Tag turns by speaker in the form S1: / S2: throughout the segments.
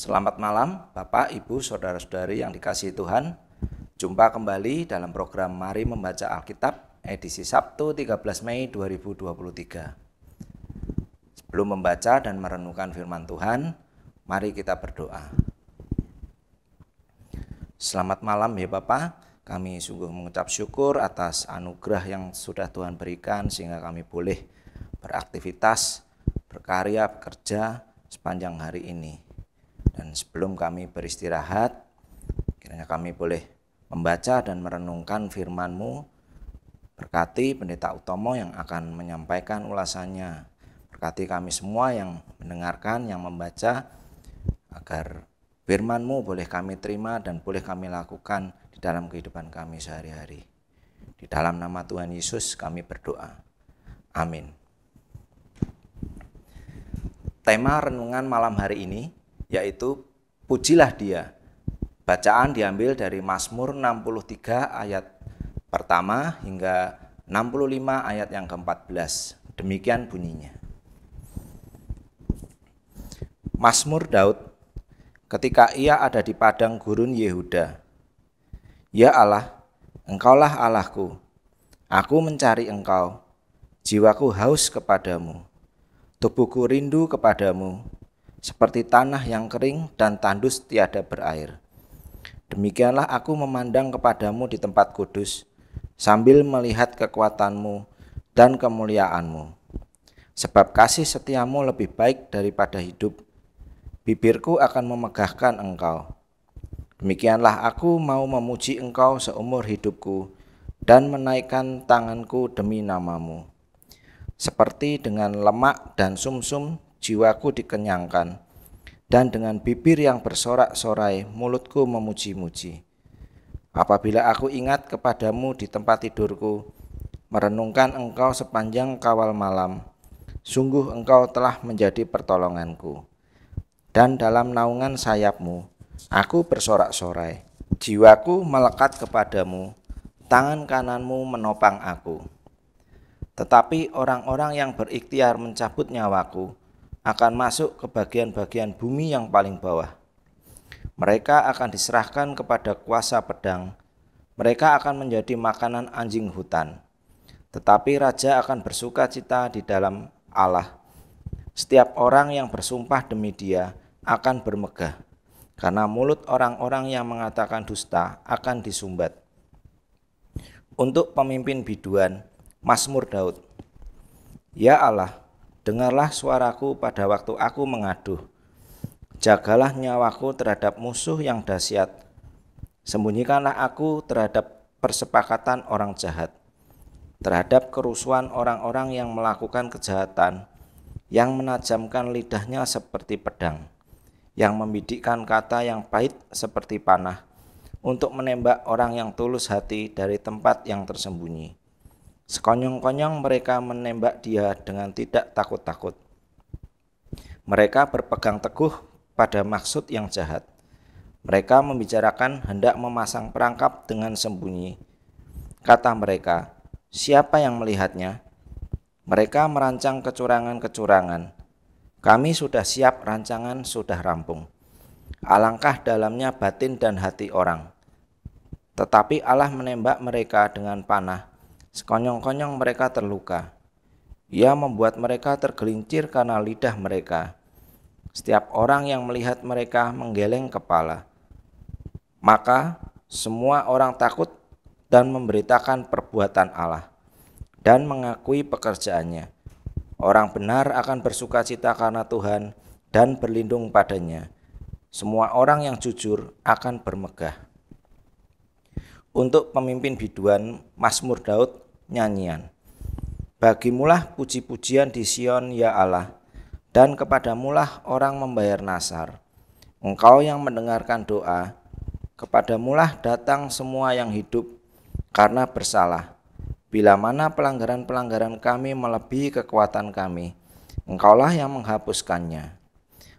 S1: Selamat malam Bapak, Ibu, Saudara-saudari yang dikasihi Tuhan. Jumpa kembali dalam program Mari Membaca Alkitab edisi Sabtu 13 Mei 2023. Sebelum membaca dan merenungkan firman Tuhan, mari kita berdoa. Selamat malam ya Bapak. Kami sungguh mengucap syukur atas anugerah yang sudah Tuhan berikan sehingga kami boleh beraktivitas, berkarya, bekerja sepanjang hari ini. Dan sebelum kami beristirahat, kiranya kami boleh membaca dan merenungkan firman-Mu. Berkati Pendeta Utomo yang akan menyampaikan ulasannya. Berkati kami semua yang mendengarkan, yang membaca, agar firman-Mu boleh kami terima dan boleh kami lakukan di dalam kehidupan kami sehari-hari. Di dalam nama Tuhan Yesus kami berdoa. Amin. Tema renungan malam hari ini yaitu pujilah dia. Bacaan diambil dari Mazmur 63 ayat pertama hingga 65 ayat yang ke-14. Demikian bunyinya. Mazmur Daud ketika ia ada di padang gurun Yehuda. Ya Allah, engkaulah Allahku. Aku mencari engkau. Jiwaku haus kepadamu. Tubuhku rindu kepadamu seperti tanah yang kering dan tandus tiada berair. Demikianlah aku memandang kepadamu di tempat kudus, sambil melihat kekuatanmu dan kemuliaanmu. Sebab kasih setiamu lebih baik daripada hidup, bibirku akan memegahkan engkau. Demikianlah aku mau memuji engkau seumur hidupku dan menaikkan tanganku demi namamu. Seperti dengan lemak dan sumsum -sum jiwaku dikenyangkan, dan dengan bibir yang bersorak-sorai mulutku memuji-muji. Apabila aku ingat kepadamu di tempat tidurku, merenungkan engkau sepanjang kawal malam, sungguh engkau telah menjadi pertolonganku. Dan dalam naungan sayapmu, aku bersorak-sorai, jiwaku melekat kepadamu, tangan kananmu menopang aku. Tetapi orang-orang yang berikhtiar mencabut nyawaku akan masuk ke bagian-bagian bumi yang paling bawah. Mereka akan diserahkan kepada kuasa pedang. Mereka akan menjadi makanan anjing hutan. Tetapi raja akan bersuka cita di dalam Allah. Setiap orang yang bersumpah demi dia akan bermegah, karena mulut orang-orang yang mengatakan dusta akan disumbat. Untuk pemimpin biduan, Masmur Daud. Ya Allah, Dengarlah suaraku pada waktu aku mengaduh. Jagalah nyawaku terhadap musuh yang dahsyat. Sembunyikanlah aku terhadap persepakatan orang jahat, terhadap kerusuhan orang-orang yang melakukan kejahatan, yang menajamkan lidahnya seperti pedang, yang membidikkan kata yang pahit seperti panah, untuk menembak orang yang tulus hati dari tempat yang tersembunyi. Sekonyong-konyong mereka menembak dia dengan tidak takut-takut. Mereka berpegang teguh pada maksud yang jahat. Mereka membicarakan hendak memasang perangkap dengan sembunyi. Kata mereka, "Siapa yang melihatnya?" Mereka merancang kecurangan-kecurangan. Kami sudah siap, rancangan sudah rampung. Alangkah dalamnya batin dan hati orang. Tetapi Allah menembak mereka dengan panah Sekonyong-konyong mereka terluka. Ia membuat mereka tergelincir karena lidah mereka. Setiap orang yang melihat mereka menggeleng kepala. Maka semua orang takut dan memberitakan perbuatan Allah dan mengakui pekerjaannya. Orang benar akan bersuka cita karena Tuhan dan berlindung padanya. Semua orang yang jujur akan bermegah untuk pemimpin biduan Mazmur Daud nyanyian. Bagimulah puji-pujian di Sion ya Allah, dan kepadamulah orang membayar nasar. Engkau yang mendengarkan doa, kepadamulah datang semua yang hidup karena bersalah. Bila mana pelanggaran-pelanggaran kami melebihi kekuatan kami, engkaulah yang menghapuskannya.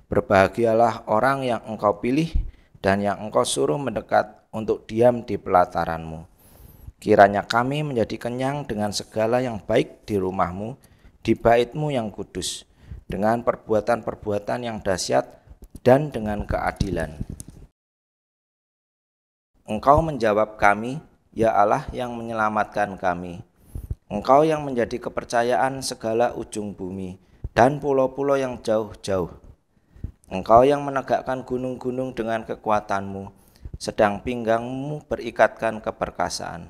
S1: Berbahagialah orang yang engkau pilih dan yang engkau suruh mendekat untuk diam di pelataranmu. Kiranya kami menjadi kenyang dengan segala yang baik di rumahmu, di baitmu yang kudus, dengan perbuatan-perbuatan yang dahsyat dan dengan keadilan. Engkau menjawab kami, ya Allah yang menyelamatkan kami. Engkau yang menjadi kepercayaan segala ujung bumi dan pulau-pulau yang jauh-jauh. Engkau yang menegakkan gunung-gunung dengan kekuatanmu sedang pinggangmu berikatkan keperkasaan.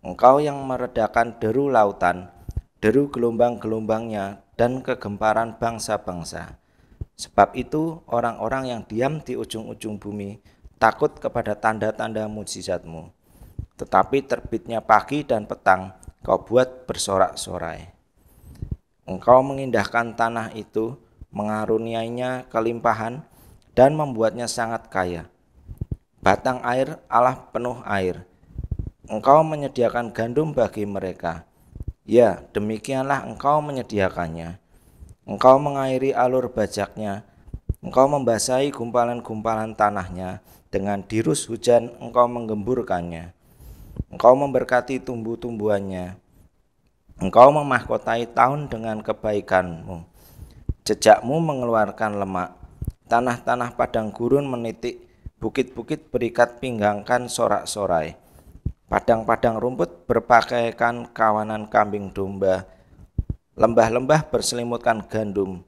S1: Engkau yang meredakan deru lautan, deru gelombang-gelombangnya, dan kegemparan bangsa-bangsa. Sebab itu orang-orang yang diam di ujung-ujung bumi takut kepada tanda-tanda mujizatmu. Tetapi terbitnya pagi dan petang kau buat bersorak-sorai. Engkau mengindahkan tanah itu, mengaruniainya kelimpahan, dan membuatnya sangat kaya batang air Allah penuh air. Engkau menyediakan gandum bagi mereka. Ya, demikianlah engkau menyediakannya. Engkau mengairi alur bajaknya. Engkau membasahi gumpalan-gumpalan tanahnya. Dengan dirus hujan engkau menggemburkannya. Engkau memberkati tumbuh-tumbuhannya. Engkau memahkotai tahun dengan kebaikanmu. Jejakmu mengeluarkan lemak. Tanah-tanah padang gurun menitik Bukit-bukit berikat pinggangkan sorak-sorai. Padang-padang rumput berpakaikan kawanan kambing domba. Lembah-lembah berselimutkan gandum.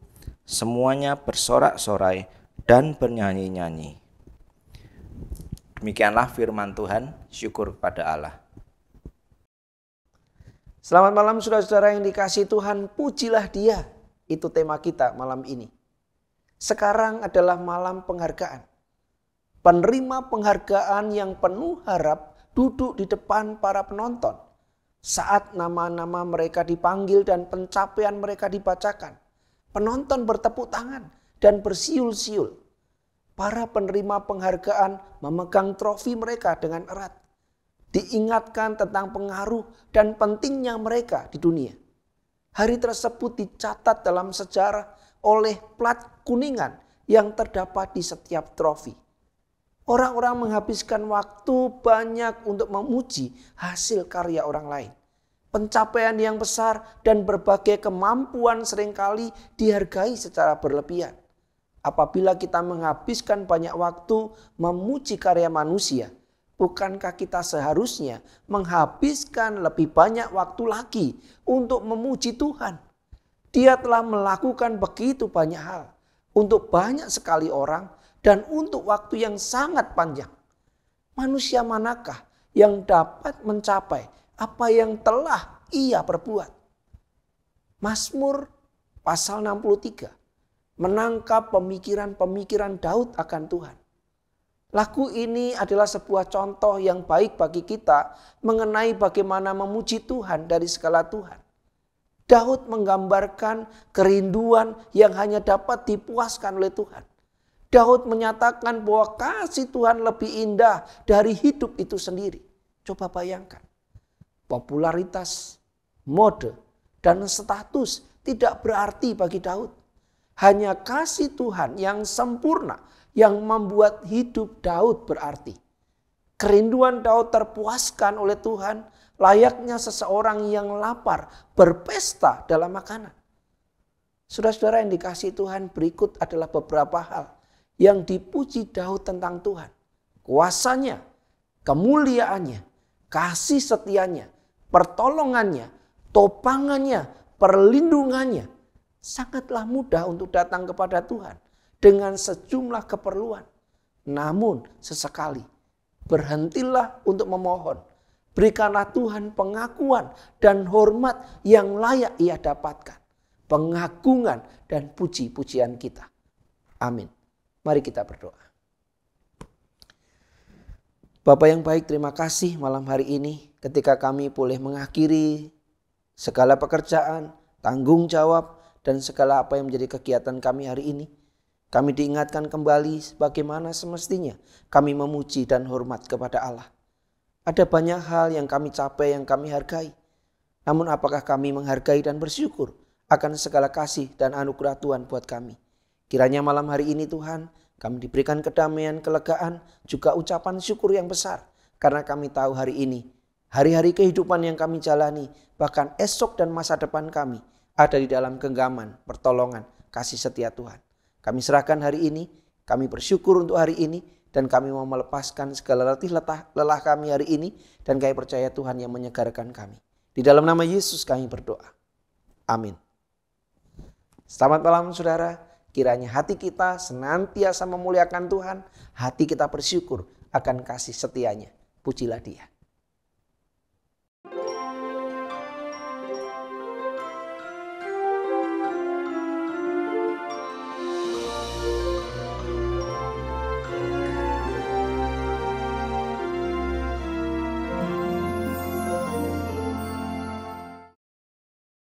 S1: Semuanya bersorak-sorai dan bernyanyi-nyanyi. Demikianlah firman Tuhan, syukur kepada Allah.
S2: Selamat malam saudara-saudara yang dikasih Tuhan, pujilah dia. Itu tema kita malam ini. Sekarang adalah malam penghargaan. Penerima penghargaan yang penuh harap duduk di depan para penonton. Saat nama-nama mereka dipanggil dan pencapaian mereka dibacakan, penonton bertepuk tangan dan bersiul-siul. Para penerima penghargaan memegang trofi mereka dengan erat, diingatkan tentang pengaruh dan pentingnya mereka di dunia. Hari tersebut dicatat dalam sejarah oleh plat kuningan yang terdapat di setiap trofi. Orang-orang menghabiskan waktu banyak untuk memuji hasil karya orang lain. Pencapaian yang besar dan berbagai kemampuan seringkali dihargai secara berlebihan. Apabila kita menghabiskan banyak waktu memuji karya manusia, bukankah kita seharusnya menghabiskan lebih banyak waktu lagi untuk memuji Tuhan? Dia telah melakukan begitu banyak hal untuk banyak sekali orang dan untuk waktu yang sangat panjang. Manusia manakah yang dapat mencapai apa yang telah ia perbuat? Masmur pasal 63 menangkap pemikiran-pemikiran Daud akan Tuhan. Lagu ini adalah sebuah contoh yang baik bagi kita mengenai bagaimana memuji Tuhan dari segala Tuhan. Daud menggambarkan kerinduan yang hanya dapat dipuaskan oleh Tuhan. Daud menyatakan bahwa kasih Tuhan lebih indah dari hidup itu sendiri. Coba bayangkan. Popularitas, mode, dan status tidak berarti bagi Daud. Hanya kasih Tuhan yang sempurna yang membuat hidup Daud berarti. Kerinduan Daud terpuaskan oleh Tuhan layaknya seseorang yang lapar berpesta dalam makanan. Saudara-saudara yang dikasih Tuhan berikut adalah beberapa hal yang dipuji Daud tentang Tuhan. Kuasanya, kemuliaannya, kasih setianya, pertolongannya, topangannya, perlindungannya. Sangatlah mudah untuk datang kepada Tuhan dengan sejumlah keperluan. Namun sesekali berhentilah untuk memohon. Berikanlah Tuhan pengakuan dan hormat yang layak ia dapatkan. Pengagungan dan puji-pujian kita. Amin. Mari kita berdoa. Bapak yang baik, terima kasih malam hari ini ketika kami boleh mengakhiri segala pekerjaan, tanggung jawab, dan segala apa yang menjadi kegiatan kami hari ini. Kami diingatkan kembali bagaimana semestinya kami memuji dan hormat kepada Allah. Ada banyak hal yang kami capai, yang kami hargai. Namun apakah kami menghargai dan bersyukur akan segala kasih dan anugerah Tuhan buat kami? Kiranya malam hari ini Tuhan, kami diberikan kedamaian, kelegaan, juga ucapan syukur yang besar. Karena kami tahu hari ini, hari-hari kehidupan yang kami jalani, bahkan esok dan masa depan kami ada di dalam genggaman, pertolongan, kasih setia Tuhan. Kami serahkan hari ini, kami bersyukur untuk hari ini, dan kami mau melepaskan segala letih letah, lelah kami hari ini, dan kami percaya Tuhan yang menyegarkan kami. Di dalam nama Yesus kami berdoa. Amin. Selamat malam saudara. Kiranya hati kita senantiasa memuliakan Tuhan, hati kita bersyukur akan kasih setianya. Pujilah dia.